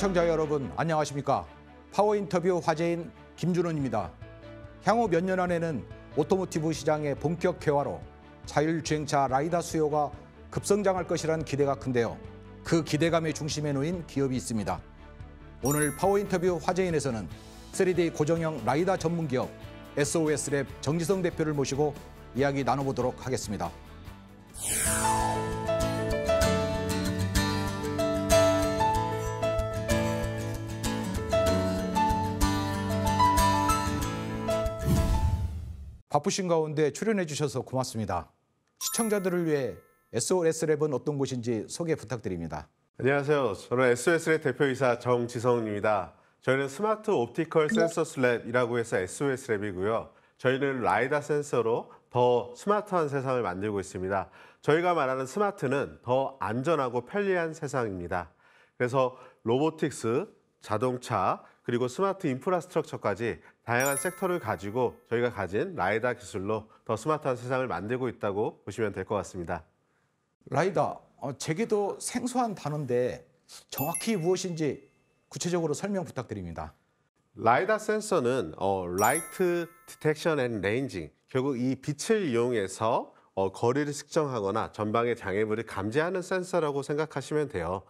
시청자 여러분 안녕하십니까? 파워 인터뷰 화제인 김준원입니다. 향후 몇 년 안에는 오토모티브 시장의 본격 개화로 자율주행차 라이다 수요가 급성장할 것이란 기대가 큰데요. 그 기대감의 중심에 놓인 기업이 있습니다. 오늘 파워 인터뷰 화제인에서는 3D 고정형 라이다 전문 기업 SOS랩 정지성 대표를 모시고 이야기 나눠보도록 하겠습니다. 바쁘신 가운데 출연해 주셔서 고맙습니다. 시청자들을 위해 SOS 랩은 어떤 곳인지 소개 부탁드립니다. 안녕하세요. 저는 SOS 랩 대표이사 정지성입니다. 저희는 스마트 옵티컬 네. 센서스 랩이라고 해서 SOS 랩이고요. 저희는 라이다 센서로 더 스마트한 세상을 만들고 있습니다. 저희가 말하는 스마트는 더 안전하고 편리한 세상입니다. 그래서 로보틱스, 자동차, 그리고 스마트 인프라스트럭처까지 다양한 섹터를 가지고 저희가 가진 라이다 기술로 더 스마트한 세상을 만들고 있다고 보시면 될 것 같습니다. 라이다, 어, 제게도 생소한 단어인데 정확히 무엇인지 구체적으로 설명 부탁드립니다. 라이다 센서는 어, and Ranging, 결국 이 빛을 이용해서 어, 거리를 측정하거나 전방의 장애물을 감지하는 센서라고 생각하시면 돼요.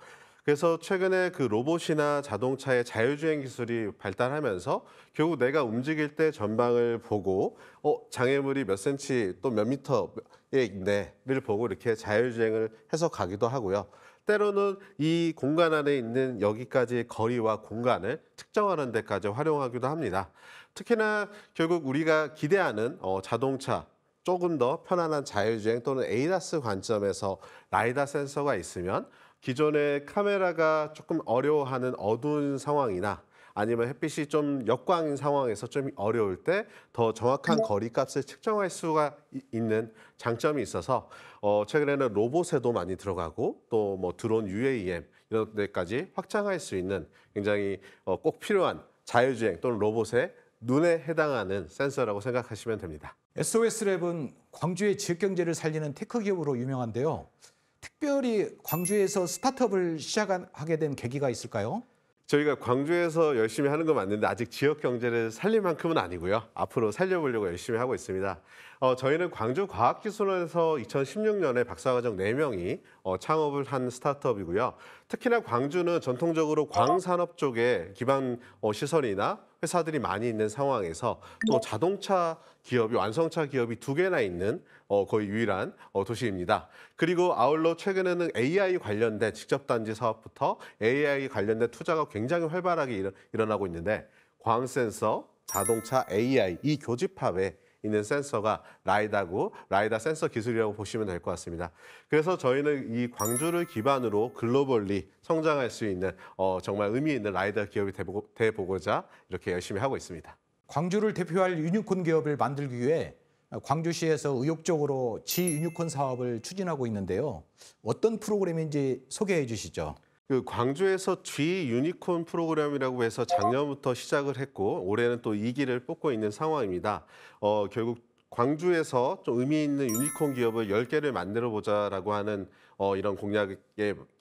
그래서 최근에 그 로봇이나 자동차의 자율주행 기술이 발달하면서 결국 내가 움직일 때 전방을 보고 어 장애물이 몇 센치 또 몇 미터에 있네를 보고 이렇게 자율주행을 해서 가기도 하고요. 때로는 이 공간 안에 있는 여기까지 거리와 공간을 측정하는 데까지 활용하기도 합니다. 특히나 결국 우리가 기대하는 어, 자동차 조금 더 편안한 자율주행 또는 에이다스 관점에서 라이다 센서가 있으면 기존의 카메라가 조금 어려워하는 어두운 상황이나 아니면 햇빛이 좀 역광인 상황에서 좀 어려울 때 더 정확한 네. 거리값을 측정할 수가 있는 장점이 있어서 어, 최근에는 로봇에도 많이 들어가고 또 뭐 드론 UAM 이런 데까지 확장할 수 있는 굉장히 어, 꼭 필요한 자율주행 또는 로봇의 눈에 해당하는 센서라고 생각하시면 됩니다. SOS랩은 광주의 지역경제를 살리는 테크기업으로 유명한데요. 특별히 광주에서 스타트업을 시작하게 된 계기가 있을까요? 저희가 광주에서 열심히 하는 건 맞는데 아직 지역 경제를 살릴 만큼은 아니고요. 앞으로 살려보려고 열심히 하고 있습니다. 어, 저희는 광주과학기술원에서 2016년에 박사과정 4명이 어, 창업을 한 스타트업이고요. 특히나 광주는 전통적으로 광산업 쪽에 기반 어, 시설이나 회사들이 많이 있는 상황에서 또 네. 자동차 기업이 완성차 기업이 두 개나 있는 어, 거의 유일한 어, 도시입니다. 그리고 아울러 최근에는 AI 관련된 직접 단지 사업부터 AI 관련된 투자가 굉장히 활발하게 일어나고 있는데 광센서, 자동차, AI 이 교집합에 있는 센서가 라이다고 라이다 센서 기술이라고 보시면 될 것 같습니다. 그래서 저희는 이 광주를 기반으로 글로벌리 성장할 수 있는 어, 정말 의미 있는 라이다 기업이 돼보고, 돼보고자 이렇게 열심히 하고 있습니다. 광주를 대표할 유니콘 기업을 만들기 위해 광주시에서 의욕적으로 지 유니콘 사업을 추진하고 있는데요. 어떤 프로그램인지 소개해 주시죠. 그 광주에서 G 유니콘 프로그램이라고 해서 작년부터 시작을 했고 올해는 또 2기를 뽑고 있는 상황입니다. 어, 결국 광주에서 좀 의미 있는 유니콘 기업을 10개를 만들어 보자라고 하는 어, 이런 공약에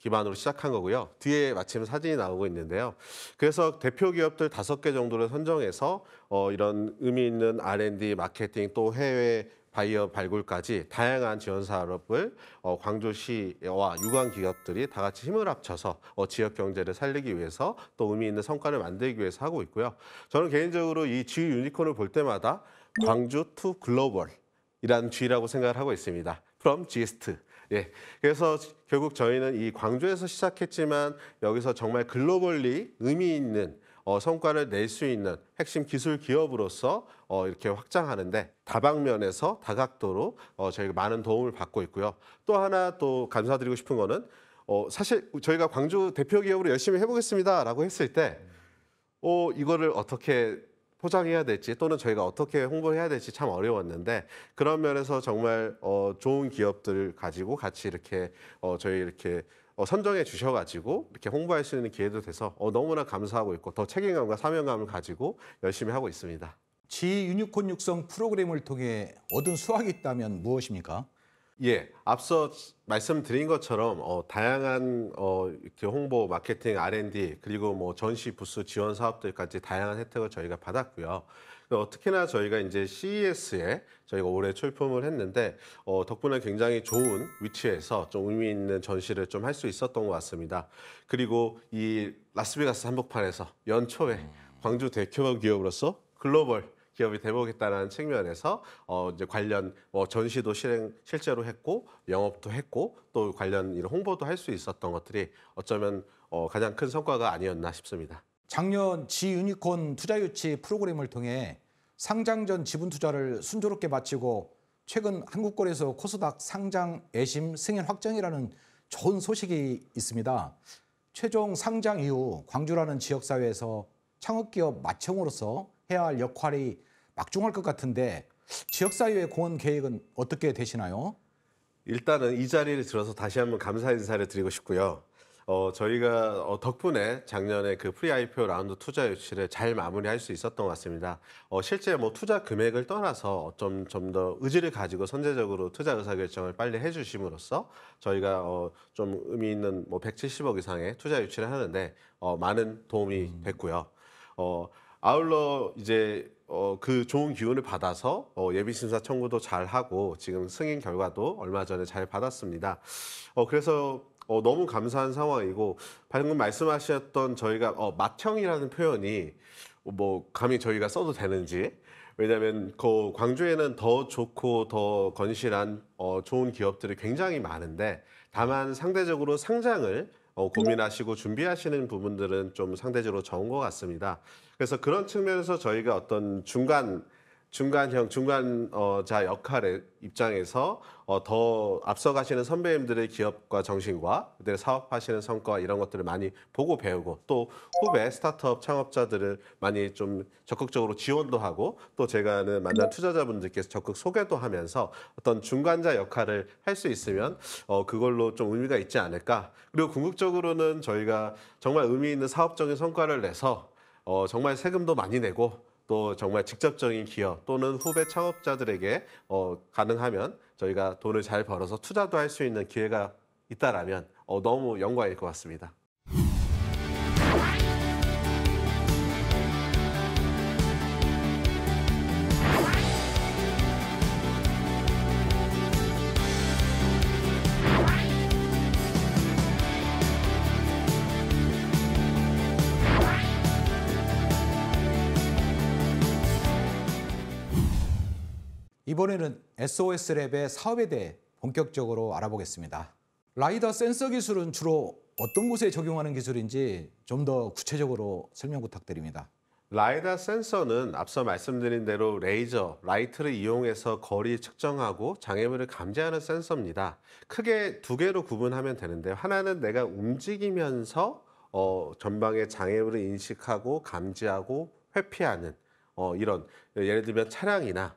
기반으로 시작한 거고요. 뒤에 마침 사진이 나오고 있는데요. 그래서 대표 기업들 5개 정도를 선정해서 어, 이런 의미 있는 R&D, 마케팅 또 해외 바이어 발굴까지 다양한 지원 사업을 어, 광주시와 유관 기업들이 다 같이 힘을 합쳐서 어, 지역 경제를 살리기 위해서 또 의미 있는 성과를 만들기 위해서 하고 있고요. 저는 개인적으로 이 G 유니콘을 볼 때마다 네. 광주 투 글로벌이라는 G라고 생각을 하고 있습니다. From GST. 예. 그래서 결국 저희는 이 광주에서 시작했지만 여기서 정말 글로벌리 의미 있는 어, 성과를 낼 수 있는 핵심 기술 기업으로서 어, 이렇게 확장하는데 다방면에서 다각도로 어, 저희가 많은 도움을 받고 있고요. 또 하나 또 감사드리고 싶은 거는 어, 사실 저희가 광주 대표 기업으로 열심히 해보겠습니다라고 했을 때 어, 이거를 어떻게 포장해야 될지 또는 저희가 어떻게 홍보 해야 될지 참 어려웠는데 그런 면에서 정말 어, 좋은 기업들을 가지고 같이 이렇게 어, 저희 이렇게 어, 선정해 주셔가지고 이렇게 홍보할 수 있는 기회도 돼서 어, 너무나 감사하고 있고 더 책임감과 사명감을 가지고 열심히 하고 있습니다. G 유니콘 육성 프로그램을 통해 얻은 수확이 있다면 무엇입니까? 예, 앞서 말씀드린 것처럼 어, 다양한 어, 이렇게 홍보, 마케팅, R&D 그리고 뭐 전시 부스 지원 사업들까지 다양한 혜택을 저희가 받았고요. 네, 어떻게나 저희가 이제 CES에 저희가 올해 출품을 했는데 어, 덕분에 굉장히 좋은 위치에서 좀 의미 있는 전시를 좀 할 수 있었던 것 같습니다. 그리고 이 라스베가스 한복판에서 연초에 광주 대규모 기업으로서 글로벌 기업이 돼보겠다는 측면에서 어 이제 관련 뭐 전시도 실행 실제로 했고 영업도 했고 또 관련 이런 홍보도 할 수 있었던 것들이 어쩌면 어 가장 큰 성과가 아니었나 싶습니다. 작년 지 유니콘 투자 유치 프로그램을 통해 상장 전 지분 투자를 순조롭게 마치고 최근 한국거래소 코스닥 상장 애심 승인 확정이라는 좋은 소식이 있습니다. 최종 상장 이후 광주라는 지역사회에서 창업기업 마청으로서 해야 할 역할이 막중할 것 같은데 지역사회 공헌 계획은 어떻게 되시나요? 일단은 이 자리를 들어서 다시 한번 감사 인사를 드리고 싶고요. 어, 저희가 어, 덕분에 작년에 그 프리 IPO 라운드 투자 유치를 잘 마무리할 수 있었던 것 같습니다. 어, 실제 뭐 투자 금액을 떠나서 좀 좀 더 의지를 가지고 선제적으로 투자 의사 결정을 빨리 해주심으로써 저희가 어, 좀 의미 있는 뭐 170억 이상의 투자 유치를 하는데 어, 많은 도움이 음. 됐고요. 어, 아울러 이제 어, 그 좋은 기운을 받아서 어, 예비 심사 청구도 잘 하고 지금 승인 결과도 얼마 전에 잘 받았습니다. 어, 그래서 어, 너무 감사한 상황이고 방금 말씀하셨던 저희가 어, 맏형이라는 표현이 뭐 감히 저희가 써도 되는지 왜냐하면 그 광주에는 더 좋고 더 건실한 어, 좋은 기업들이 굉장히 많은데 다만 상대적으로 상장을 어, 고민하시고 준비하시는 부분들은 좀 상대적으로 적은 것 같습니다. 그래서 그런 측면에서 저희가 어떤 중간 중간형 중간자 역할의 입장에서 어, 더 앞서가시는 선배님들의 기업과 정신과 그들의 사업하시는 성과 이런 것들을 많이 보고 배우고 또 후배 스타트업 창업자들을 많이 좀 적극적으로 지원도 하고 또 제가 는 만난 투자자분들께서 적극 소개도 하면서 어떤 중간자 역할을 할 수 있으면 어, 그걸로 좀 의미가 있지 않을까 그리고 궁극적으로는 저희가 정말 의미 있는 사업적인 성과를 내서 어, 정말 세금도 많이 내고 또 정말 직접적인 기업 또는 후배 창업자들에게 어, 가능하면 저희가 돈을 잘 벌어서 투자도 할 수 있는 기회가 있다라면 어, 너무 영광일 것 같습니다. 이번에는 SOS 랩의 사업에 대해 본격적으로 알아보겠습니다. 라이더 센서 기술은 주로 어떤 곳에 적용하는 기술인지 좀 더 구체적으로 설명 부탁드립니다. 라이다 센서는 앞서 말씀드린 대로 레이저, 라이트를 이용해서 거리 측정하고 장애물을 감지하는 센서입니다. 크게 두 개로 구분하면 되는데 하나는 내가 움직이면서 어, 전방의 장애물을 인식하고 감지하고 회피하는 어, 이런 예를 들면 차량이나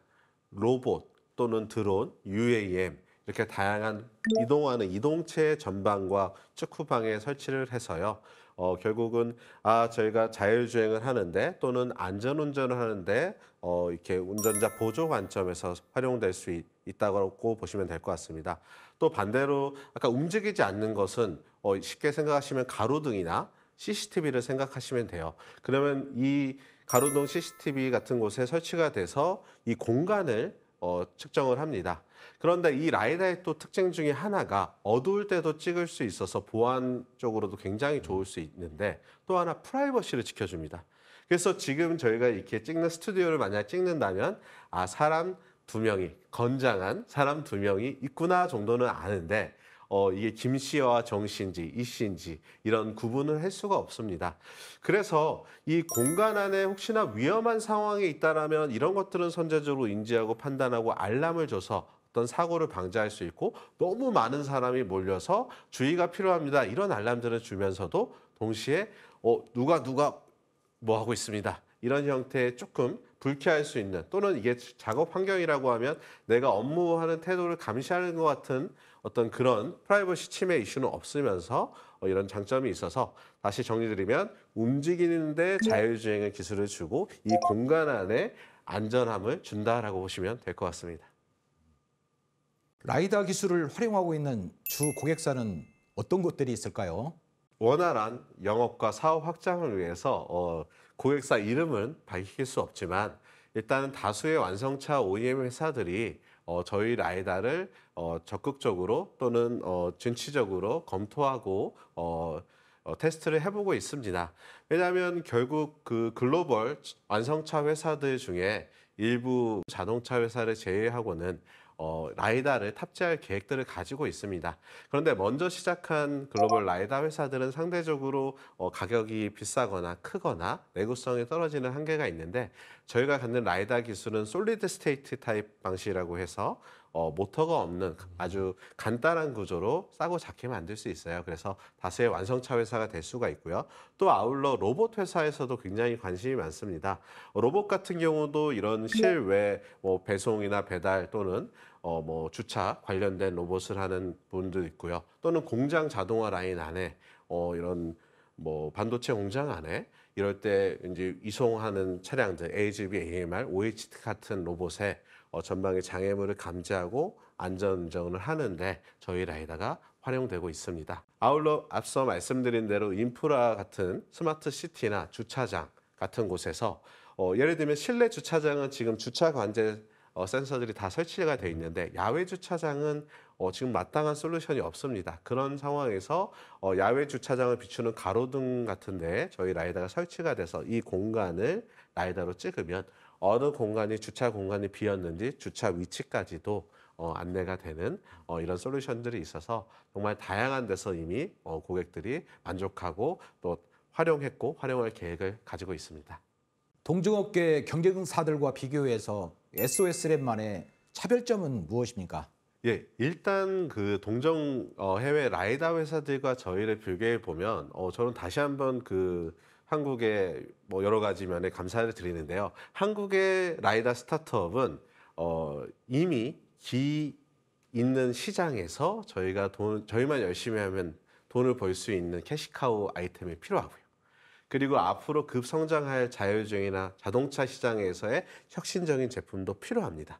로봇 또는 드론, UAM 이렇게 다양한 이동하는 이동체 전방과 측후방에 설치를 해서요. 어, 결국은 아 저희가 자율주행을 하는데 또는 안전운전을 하는데 어, 이렇게 운전자 보조 관점에서 활용될 수 있, 있다고 보시면 될 것 같습니다. 또 반대로 아까 움직이지 않는 것은 어, 쉽게 생각하시면 가로등이나 CCTV를 생각하시면 돼요. 그러면 이 가로등 CCTV 같은 곳에 설치가 돼서 이 공간을 어, 측정을 합니다. 그런데 이 라이다의 또 특징 중에 하나가 어두울 때도 찍을 수 있어서 보안적으로도 굉장히 좋을 수 있는데 또 하나 프라이버시를 지켜줍니다. 그래서 지금 저희가 이렇게 찍는 스튜디오를 만약 찍는다면 아 사람 두 명이 건장한 사람 두 명이 있구나 정도는 아는데 어, 이게 김 씨와 정 씨인지 이 씨인지 이런 구분을 할 수가 없습니다. 그래서 이 공간 안에 혹시나 위험한 상황에 있다라면 이런 것들은 선제적으로 인지하고 판단하고 알람을 줘서 어떤 사고를 방지할 수 있고 너무 많은 사람이 몰려서 주의가 필요합니다. 이런 알람들을 주면서도 동시에 어, 누가 누가 뭐 하고 있습니다. 이런 형태의 조금 불쾌할 수 있는 또는 이게 작업 환경이라고 하면 내가 업무하는 태도를 감시하는 것 같은 어떤 그런 프라이버시 침해 이슈는 없으면서 어, 이런 장점이 있어서 다시 정리드리면 움직이는데 네. 자율주행의 기술을 주고 이 공간 안에 안전함을 준다라고 보시면 될 것 같습니다. 라이다 기술을 활용하고 있는 주 고객사는 어떤 것들이 있을까요? 원활한 영업과 사업 확장을 위해서 어, 고객사 이름은 밝힐 수 없지만 일단은 다수의 완성차 OEM 회사들이 어, 저희 라이다를 어, 적극적으로 또는 어, 진취적으로 검토하고 어, 어, 테스트를 해보고 있습니다. 왜냐하면 결국 그 글로벌 완성차 회사들 중에 일부 자동차 회사를 제외하고는 어, 라이다를 탑재할 계획들을 가지고 있습니다. 그런데 먼저 시작한 글로벌 라이다 회사들은 상대적으로 어, 가격이 비싸거나 크거나 내구성이 떨어지는 한계가 있는데 저희가 갖는 라이다 기술은 솔리드 스테이트 타입 방식이라고 해서 어, 모터가 없는 아주 간단한 구조로 싸고 작게 만들 수 있어요. 그래서 다수의 완성차 회사가 될 수가 있고요. 또 아울러 로봇 회사에서도 굉장히 관심이 많습니다. 로봇 같은 경우도 이런 네. 실외 뭐 배송이나 배달 또는 어, 뭐 주차 관련된 로봇을 하는 분도 있고요. 또는 공장 자동화 라인 안에 어, 이런 뭐 반도체 공장 안에 이럴 때 이제 이송하는 차량들 AGV, AMR, OH 같은 로봇에 어, 전방의 장애물을 감지하고 안전운전을 하는데 저희 라이다가 활용되고 있습니다. 아울러 앞서 말씀드린 대로 인프라 같은 스마트 시티나 주차장 같은 곳에서 어, 예를 들면 실내 주차장은 지금 주차 관제 어, 센서들이 다 설치가 되어 있는데 야외 주차장은 어, 지금 마땅한 솔루션이 없습니다. 그런 상황에서 어, 야외 주차장을 비추는 가로등 같은데 저희 라이다가 설치가 돼서 이 공간을 라이다로 찍으면 어느 공간이 주차 공간이 비었는지 주차 위치까지도 어, 안내가 되는 어, 이런 솔루션들이 있어서 정말 다양한 데서 이미 어, 고객들이 만족하고 또 활용했고 활용할 계획을 가지고 있습니다. 동종업계 경쟁사들과 비교해서 SOS랩만의 차별점은 무엇입니까? 예, 일단 그 동정 어, 해외 라이다 회사들과 저희를 비교해 보면 어, 저는 다시 한번 그 한국의 뭐 여러 가지면에 감사를 드리는데요. 한국의 라이다 스타트업은 어, 이미 기 있는 시장에서 저희가 돈 저희만 열심히 하면 돈을 벌 수 있는 캐시카우 아이템이 필요하고요. 그리고 앞으로 급성장할 자율주행이나 자동차 시장에서의 혁신적인 제품도 필요합니다.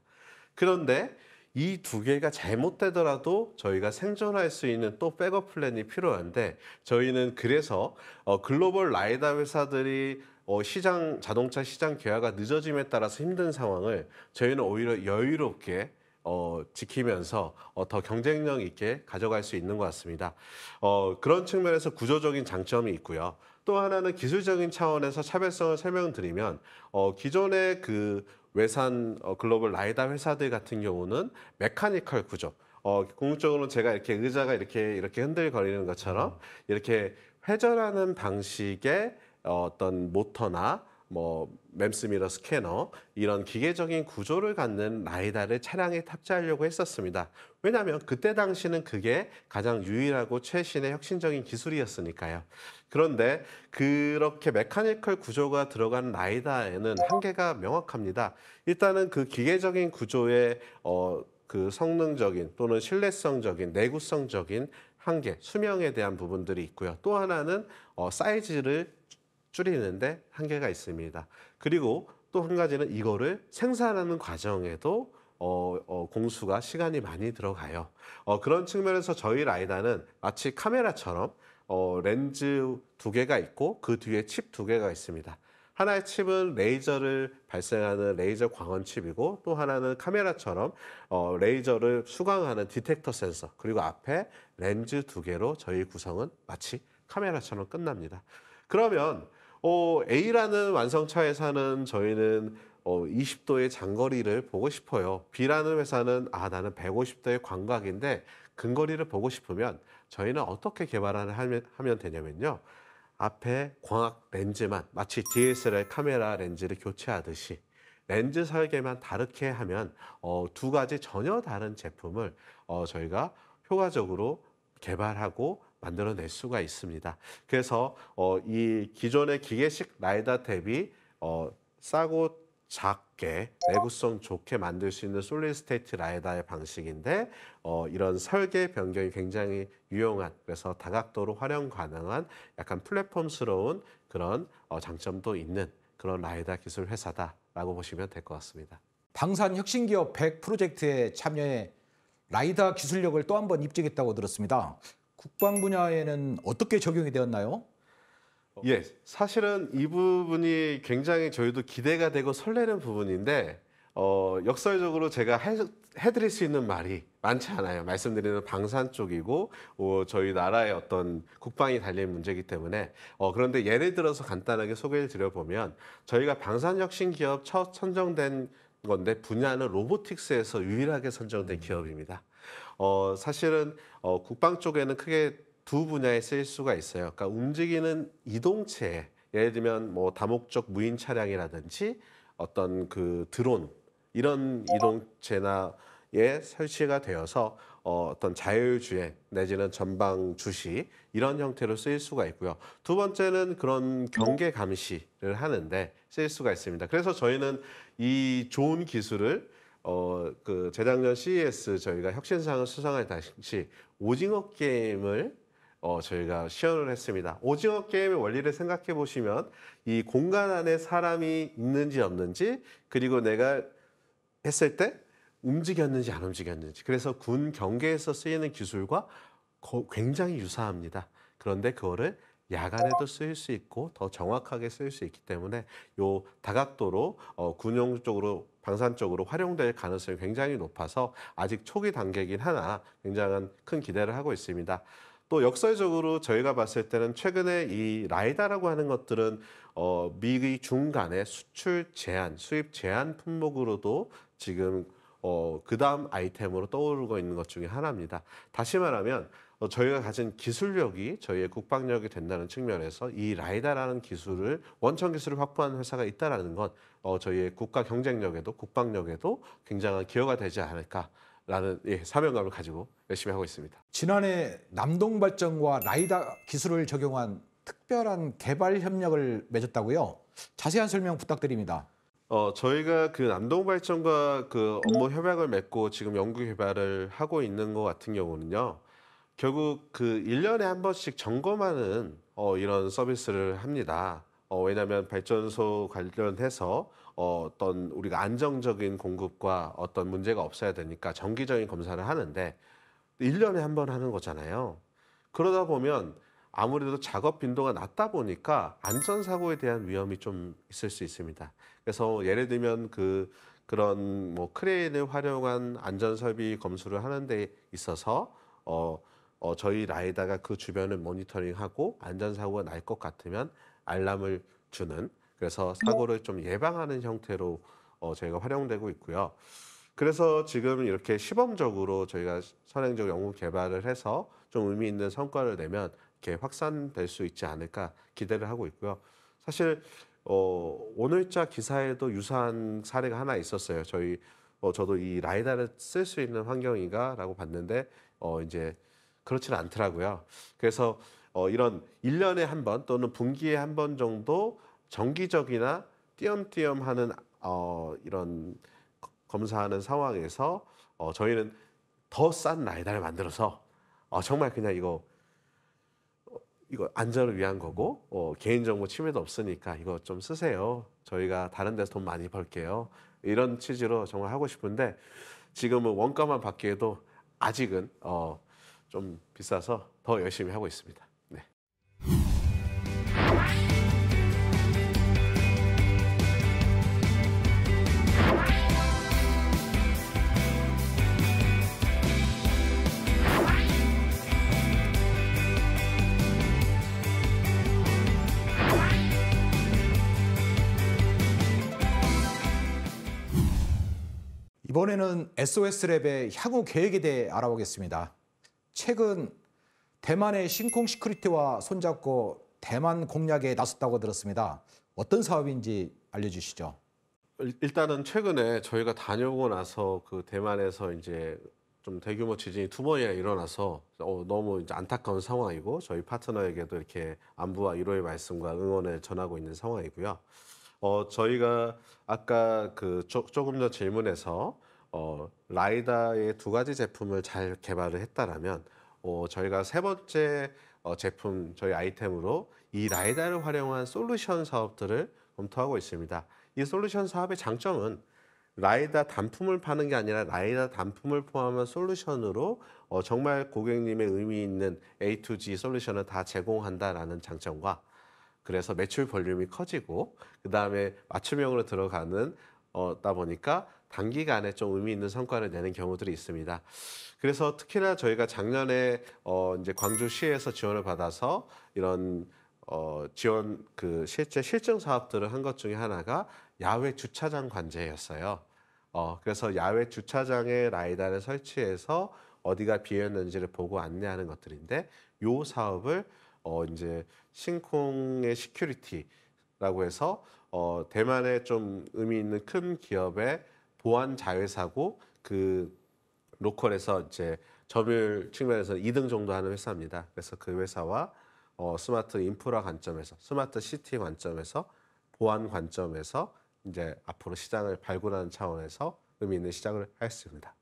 그런데 이두 개가 잘못되더라도 저희가 생존할 수 있는 또 백업 플랜이 필요한데 저희는 그래서 어, 글로벌 라이다 회사들이 어, 시장 자동차 시장 개화가 늦어짐에 따라서 힘든 상황을 저희는 오히려 여유롭게 어, 지키면서 어, 더 경쟁력 있게 가져갈 수 있는 것 같습니다. 어, 그런 측면에서 구조적인 장점이 있고요. 또 하나는 기술적인 차원에서 차별성을 설명드리면 어, 기존의 그 외산 어, 글로벌 라이다 회사들 같은 경우는 메카니컬 구조. 어, 궁극적으로 제가 이렇게 의자가 이렇게 이렇게 흔들거리는 것처럼 이렇게 회전하는 방식의 어, 어떤 모터나 뭐 맵스미러 스캐너 이런 기계적인 구조를 갖는 라이다를 차량에 탑재하려고 했었습니다. 왜냐하면 그때 당시는 그게 가장 유일하고 최신의 혁신적인 기술이었으니까요. 그런데 그렇게 메카니컬 구조가 들어간 라이다에는 한계가 명확합니다. 일단은 그 기계적인 구조의 어, 그 성능적인 또는 신뢰성적인 내구성적인 한계, 수명에 대한 부분들이 있고요. 또 하나는 어, 사이즈를 줄이는데 한계가 있습니다. 그리고 또 한 가지는 이거를 생산하는 과정에도 어, 어, 공수가 시간이 많이 들어가요. 어, 그런 측면에서 저희 라이다는 마치 카메라처럼 어, 렌즈 두 개가 있고 그 뒤에 칩 두 개가 있습니다. 하나의 칩은 레이저를 발생하는 레이저 광원 칩이고 또 하나는 카메라처럼 어, 레이저를 수강하는 디텍터 센서 그리고 앞에 렌즈 두 개로 저희 구성은 마치 카메라처럼 끝납니다. 그러면 어, A라는 완성차에 사는 저희는 어, 20도의 장거리를 보고 싶어요. B라는 회사는 아 나는 150도의 광각인데 근거리를 보고 싶으면 저희는 어떻게 개발을 하면, 하면 되냐면요. 앞에 광학 렌즈만 마치 DSLR 카메라 렌즈를 교체하듯이 렌즈 설계만 다르게 하면 어, 두 가지 전혀 다른 제품을 어, 저희가 효과적으로 개발하고 만들어낼 수가 있습니다. 그래서 어, 이 기존의 기계식 라이다 탭이 어, 싸고 작게 내구성 좋게 만들 수 있는 솔리 스테이트 라이다의 방식인데 어, 이런 설계 변경이 굉장히 유용한 그래서 다각도로 활용 가능한 약간 플랫폼스러운 그런 어, 장점도 있는 그런 라이다 기술 회사다라고 보시면 될 것 같습니다. 방산 혁신기업 100 프로젝트에 참여해 라이다 기술력을 또 한 번 입증했다고 들었습니다. 국방 분야에는 어떻게 적용이 되었나요? 예, 사실은 이 부분이 굉장히 저희도 기대가 되고 설레는 부분인데 어, 역설적으로 제가 해, 해드릴 수 있는 말이 많지 않아요. 말씀드리는 방산 쪽이고 어, 저희 나라의 어떤 국방이 달린 문제이기 때문에 어, 그런데 예를 들어서 간단하게 소개를 드려보면 저희가 방산혁신기업 첫 선정된 건데 분야는 로보틱스에서 유일하게 선정된 음. 기업입니다. 어, 사실은 어, 국방 쪽에는 크게 두 분야에 쓰일 수가 있어요. 그러니까 움직이는 이동체, 예를 들면 뭐 다목적 무인 차량이라든지 어떤 그 드론 이런 이동체나에 설치가 되어서 어, 어떤 자율주행 내지는 전방 주시 이런 형태로 쓰일 수가 있고요. 두 번째는 그런 경계 감시를 하는데 쓰일 수가 있습니다. 그래서 저희는 이 좋은 기술을 어, 그 재작년 CES 저희가 혁신상을 수상할 당시 오징어 게임을 어, 저희가 시연을 했습니다. 오징어 게임의 원리를 생각해 보시면 이 공간 안에 사람이 있는지 없는지 그리고 내가 했을 때 움직였는지 안 움직였는지 그래서 군 경계에서 쓰이는 기술과 거, 굉장히 유사합니다. 그런데 그거를 야간에도 쓰일 수 있고 더 정확하게 쓰일 수 있기 때문에 요 다각도로 어, 군용 쪽으로 방산적으로 활용될 가능성이 굉장히 높아서 아직 초기 단계긴 하나 굉장한 큰 기대를 하고 있습니다. 또 역설적으로 저희가 봤을 때는 최근에 이 라이다라고 하는 것들은 어, 미의 중간에 수출 제한, 수입 제한 품목으로도 지금 어, 그 다음 아이템으로 떠오르고 있는 것 중에 하나입니다. 다시 말하면 어, 저희가 가진 기술력이 저희의 국방력이 된다는 측면에서 이 라이다라는 기술을 원천 기술을 확보한 회사가 있다라는 건 어, 저희의 국가 경쟁력에도 국방력에도 굉장한 기여가 되지 않을까. 라는 예, 사명감을 가지고 열심히 하고 있습니다. 지난해 남동 발전과 라이다 기술을 적용한 특별한 개발 협력을 맺었다고요? 자세한 설명 부탁드립니다. 어, 저희가 그 남동발전과 그 업무 협약을 맺고 지금 연구 개발을 하고 있는 것 같은 경우는요. 결국 그 1년에 한 번씩 점검하는 어, 이런 서비스를 합니다. 어, 왜냐하면 발전소 관련해서 어, 어떤 우리가 안정적인 공급과 어떤 문제가 없어야 되니까 정기적인 검사를 하는데 1년에 한 번 하는 거잖아요. 그러다 보면 아무래도 작업 빈도가 낮다 보니까 안전사고에 대한 위험이 좀 있을 수 있습니다. 그래서 예를 들면 그 그런 뭐 크레인을 활용한 안전설비 검수를 하는 데 있어서 어, 어, 저희 라이다가 그 주변을 모니터링하고 안전사고가 날 것 같으면 알람을 주는 그래서 네. 사고를 좀 예방하는 형태로 어, 저희가 활용되고 있고요. 그래서 지금 이렇게 시범적으로 저희가 선행적 연구 개발을 해서 좀 의미 있는 성과를 내면 이렇게 확산될 수 있지 않을까 기대를 하고 있고요. 사실 어, 오늘자 기사에도 유사한 사례가 하나 있었어요. 저희 어, 저도 이 라이다를 쓸 수 있는 환경인가라고 봤는데 어, 이제 그렇지는 않더라고요. 그래서 어, 이런 1년에한 번 또는 분기에 한 번 정도 정기적이나 띄엄띄엄 하는 어, 이런 검사하는 상황에서 어, 저희는 더 싼 라이다를 만들어서 어, 정말 그냥 이거 어, 이거 안전을 위한 거고 어, 개인정보 침해도 없으니까 이거 좀 쓰세요. 저희가 다른 데서 돈 많이 벌게요. 이런 취지로 정말 하고 싶은데 지금은 원가만 받기에도 아직은 어, 좀 비싸서 더 열심히 하고 있습니다. 네. 이번에는 SOS 랩의 향후 계획에 대해 알아보겠습니다. 최근 대만의 신콩 시크리티와 손잡고 대만 공략에 나섰다고 들었습니다. 어떤 사업인지 알려주시죠. 일단은 최근에 저희가 다녀오고 나서 그 대만에서 이제 좀 대규모 지진이 두 번이나 일어나서 어, 너무 이제 안타까운 상황이고 저희 파트너에게도 이렇게 안부와 위로의 말씀과 응원을 전하고 있는 상황이고요. 어, 저희가 아까 그 조, 조금 전 질문에서 어, 라이다의 두 가지 제품을 잘 개발을 했다라면 어, 저희가 세 번째 어, 제품 저희 아이템으로 이 라이다를 활용한 솔루션 사업들을 검토하고 있습니다. 이 솔루션 사업의 장점은 라이다 단품을 파는 게 아니라 라이다 단품을 포함한 솔루션으로 어, 정말 고객님의 의미 있는 A to G 솔루션을 다 제공한다라는 장점과 그래서 매출 볼륨이 커지고 그 다음에 맞춤형으로 들어가는 어다 보니까 단기간에 좀 의미 있는 성과를 내는 경우들이 있습니다. 그래서 특히나 저희가 작년에 어 이제 광주시에서 지원을 받아서 이런 어 지원 그 실제 실증 사업들을 한 것 중에 하나가 야외 주차장 관제였어요. 어 그래서 야외 주차장에 라이다를 설치해서 어디가 비었는지를 보고 안내하는 것들인데 요 사업을 어 이제 신콩의 시큐리티라고 해서 어 대만의 좀 의미 있는 큰 기업의 보안 자회사고 그 로컬에서 이제 점유율 측면에서 2등 정도 하는 회사입니다. 그래서 그 회사와 어, 스마트 인프라 관점에서 스마트 시티 관점에서 보안 관점에서 이제 앞으로 시장을 발굴하는 차원에서 의미 있는 시작을 하였습니다.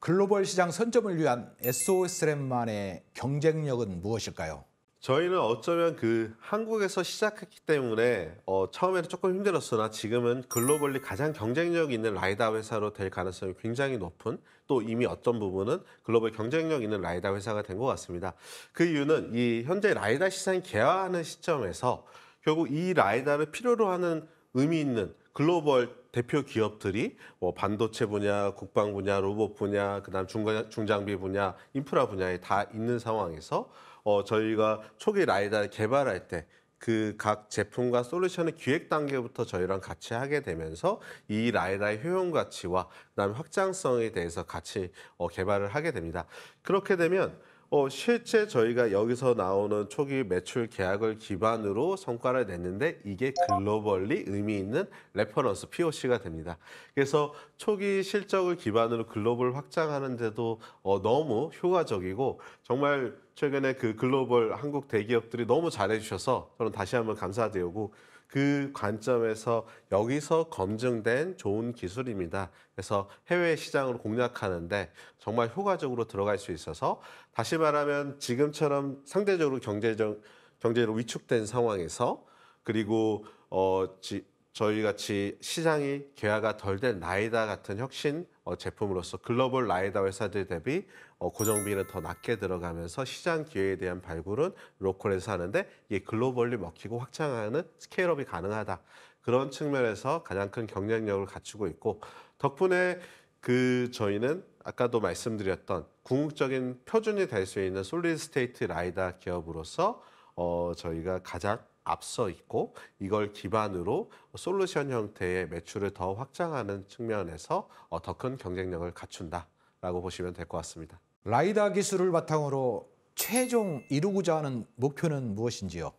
글로벌 시장 선점을 위한 SOS램만의 경쟁력은 무엇일까요? 저희는 어쩌면 그 한국에서 시작했기 때문에 어, 처음에는 조금 힘들었으나 지금은 글로벌리 가장 경쟁력 있는 라이다 회사로 될 가능성이 굉장히 높은 또 이미 어떤 부분은 글로벌 경쟁력 있는 라이다 회사가 된 것 같습니다. 그 이유는 이 현재 라이다 시장이 개화하는 시점에서 결국 이 라이다를 필요로 하는 의미 있는 글로벌 대표 기업들이 뭐 반도체 분야, 국방 분야, 로봇 분야, 그다음 중 중장비 분야, 인프라 분야에 다 있는 상황에서 어, 저희가 초기 라이다를 개발할 때 그 각 제품과 솔루션의 기획 단계부터 저희랑 같이 하게 되면서 이 라이다의 효용 가치와 그다음 확장성에 대해서 같이 어, 개발을 하게 됩니다. 그렇게 되면 어, 실제 저희가 여기서 나오는 초기 매출 계약을 기반으로 성과를 냈는데 이게 글로벌리 의미 있는 레퍼런스 POC가 됩니다. 그래서 초기 실적을 기반으로 글로벌 확장하는데도 어, 너무 효과적이고 정말 최근에 그 글로벌 한국 대기업들이 너무 잘해주셔서 저는 다시 한번 감사드리고 그 관점에서 여기서 검증된 좋은 기술입니다. 그래서 해외 시장으로 공략하는데 정말 효과적으로 들어갈 수 있어서 다시 말하면 지금처럼 상대적으로 경제적 경제로 위축된 상황에서 그리고 어 지, 저희 같이 시장이 개화가 덜 된 라이다 같은 혁신 어, 제품으로서 글로벌 라이다 회사들 대비 어, 고정비는 더 낮게 들어가면서 시장 기회에 대한 발굴은 로컬에서 하는데 이게 글로벌리 먹히고 확장하는 스케일업이 가능하다. 그런 측면에서 가장 큰 경쟁력을 갖추고 있고 덕분에 그 저희는 아까도 말씀드렸던 궁극적인 표준이 될 수 있는 솔리드 스테이트 라이다 기업으로서 어, 저희가 가장 앞서 있고 이걸 기반으로 솔루션 형태의 매출을 더 확장하는 측면에서 어, 더큰 경쟁력을 갖춘다라고 보시면 될 것 같습니다. 라이다 기술을 바탕으로 최종 이루고자 하는 목표는 무엇인지요?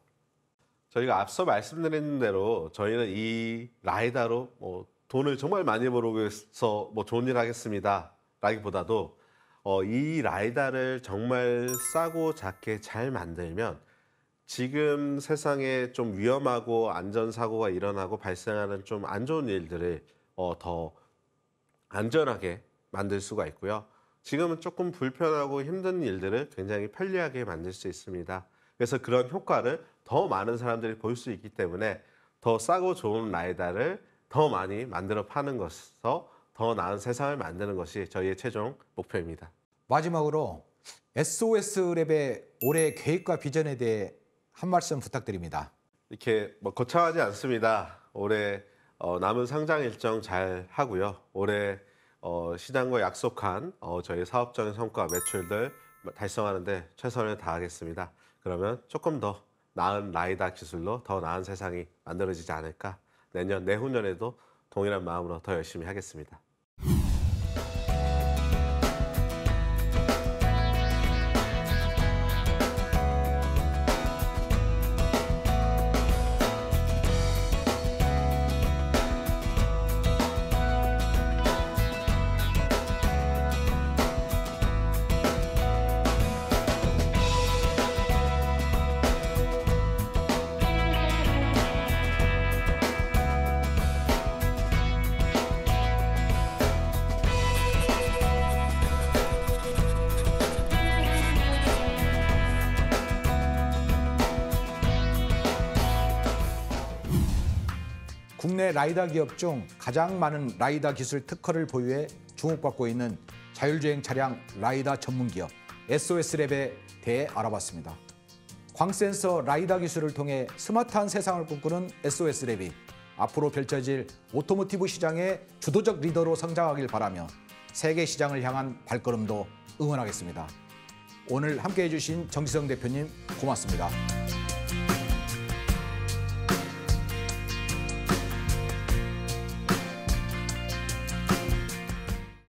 저희가 앞서 말씀드린 대로 저희는 이 라이다로 뭐 돈을 정말 많이 벌고 해서 뭐 좋은 일 하겠습니다 라기보다도 어, 이 라이다를 정말 싸고 작게 잘 만들면 지금 세상에 좀 위험하고 안전사고가 일어나고 발생하는 좀 안 좋은 일들을 어, 더 안전하게 만들 수가 있고요. 지금은 조금 불편하고 힘든 일들을 굉장히 편리하게 만들 수 있습니다. 그래서 그런 효과를 더 많은 사람들이 볼 수 있기 때문에 더 싸고 좋은 라이다를 더 많이 만들어 파는 것에서 더 나은 세상을 만드는 것이 저희의 최종 목표입니다. 마지막으로 SOS 랩의 올해 계획과 비전에 대해 한 말씀 부탁드립니다. 이렇게 뭐 거창하지 않습니다. 올해 어, 남은 상장 일정 잘 하고요. 올해 어, 시장과 약속한 어, 저희 사업적인 성과 매출들 달성하는데 최선을 다하겠습니다. 그러면 조금 더 나은 라이다 기술로 더 나은 세상이 만들어지지 않을까. 내년, 내후년에도 동일한 마음으로 더 열심히 하겠습니다. 국내 라이다 기업 중 가장 많은 라이다 기술 특허를 보유해 주목받고 있는 자율주행 차량 라이다 전문 기업 SOS랩에 대해 알아봤습니다. 광센서 라이다 기술을 통해 스마트한 세상을 꿈꾸는 SOS랩이 앞으로 펼쳐질 오토모티브 시장의 주도적 리더로 성장하길 바라며 세계 시장을 향한 발걸음도 응원하겠습니다. 오늘 함께해 주신 정지성 대표님 고맙습니다.